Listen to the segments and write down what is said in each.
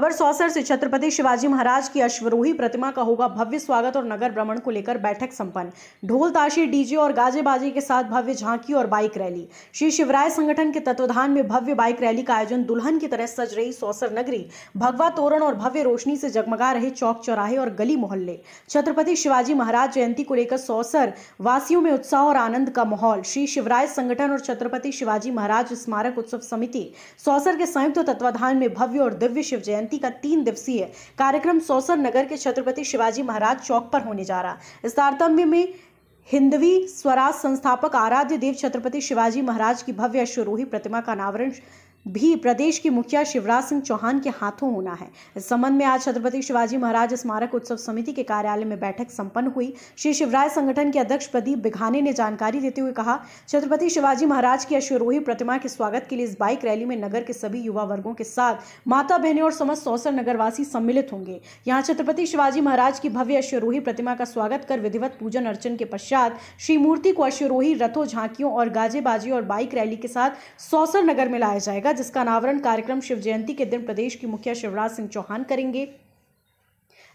खबर सौसर से छत्रपति शिवाजी महाराज की अश्वरोही प्रतिमा का होगा भव्य स्वागत और नगर भ्रमण को लेकर बैठक संपन्न ढोल ताशी डीजे और गाजे बाजे के साथ भव्य झांकी और बाइक रैली श्री शिवराय संगठन के तत्वधान में भव्य बाइक रैली का आयोजन दुल्हन की तरह सज रही सौसर नगरी भगवा तोरण और भव्य रोशनी से जगमगा रहे चौक चौराहे और गली मोहल्ले छत्रपति शिवाजी महाराज जयंती को लेकर सौसर वासियों में उत्साह और आनंद का माहौल श्री शिवराय संगठन और छत्रपति शिवाजी महाराज स्मारक उत्सव समिति सौसर के संयुक्त तत्वाधान में भव्य और दिव्य शिव जयंती जयंती का तीन दिवसीय कार्यक्रम सौसर नगर के छत्रपति शिवाजी महाराज चौक पर होने जा रहा इस तारतम्य में हिंदवी स्वराज संस्थापक आराध्य देव छत्रपति शिवाजी महाराज की भव्य अश्वरोही प्रतिमा का अनावरण भी प्रदेश की मुखिया शिवराज सिंह चौहान के हाथों होना है इस संबंध में आज छत्रपति शिवाजी महाराज स्मारक उत्सव समिति के कार्यालय में बैठक संपन्न हुई श्री शिवराज संगठन के अध्यक्ष प्रदीप बिघाने ने जानकारी देते हुए कहा छत्रपति शिवाजी महाराज की अश्वरोही प्रतिमा के स्वागत के लिए इस बाइक रैली में नगर के सभी युवा वर्गों के साथ माता बहनें और समस्त सौसर नगरवासी सम्मिलित होंगे यहाँ छत्रपति शिवाजी महाराज की भव्य अश्वरोही प्रतिमा का स्वागत कर विधिवत पूजन अर्चन के पश्चात श्री मूर्ति को अश्वरोही रथों झांकियों और गाजेबाजी और बाइक रैली के साथ सौसर नगर में लाया जाएगा जाएगा जिसका अनावरण कार्यक्रम शिव जयंती के दिन प्रदेश की मुखिया शिवराज सिंह चौहान करेंगे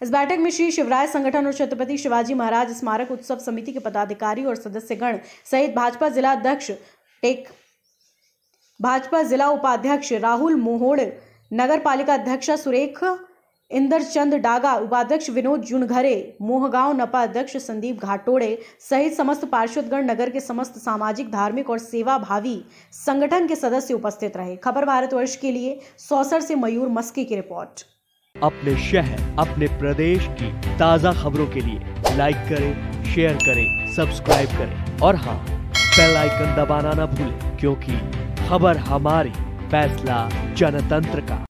इस बैठक में श्री शिवराय संगठन और छत्रपति शिवाजी महाराज स्मारक उत्सव समिति के पदाधिकारी और सदस्यगण सहित भाजपा जिला अध्यक्ष टेक भाजपा जिला उपाध्यक्ष राहुल मोहोड़ नगर पालिका अध्यक्षा सुरेख चंद डागा उपाध्यक्ष विनोद जुनघरे मोहगांव नपा अध्यक्ष संदीप घाटोड़े सहित समस्त पार्षदगण नगर के समस्त सामाजिक धार्मिक और सेवा भावी संगठन के सदस्य उपस्थित रहे खबर भारत वर्ष के लिए सौसर से मयूर मस्की की रिपोर्ट अपने शहर अपने प्रदेश की ताज़ा खबरों के लिए लाइक करें शेयर करें सब्सक्राइब करें और हाँ बेलाइकन आइकन दबाना ना भूलें क्योंकि खबर हमारी फैसला जनतंत्र का